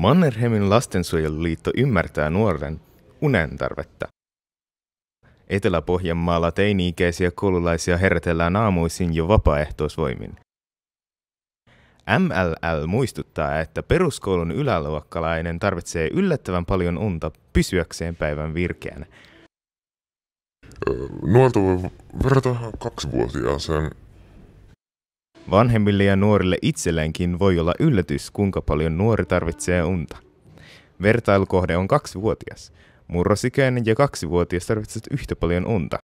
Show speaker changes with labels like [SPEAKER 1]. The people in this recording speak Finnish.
[SPEAKER 1] Mannerheimin lastensuojeluliitto ymmärtää nuorten unen tarvetta. Etelä-Pohjanmaalla teini-ikäisiä koululaisia herätellään aamuisin jo vapaaehtoisvoimin. MLL muistuttaa, että peruskoulun yläluokkalainen tarvitsee yllättävän paljon unta pysyäkseen päivän virkeänä. Nuorta voi verrata kaksivuotiaaseen Vanhemmille ja nuorille itselleenkin voi olla yllätys, kuinka paljon nuori tarvitsee unta. Vertailukohde on kaksivuotias. Murrosikäinen ja kaksivuotias tarvitsevat yhtä paljon unta,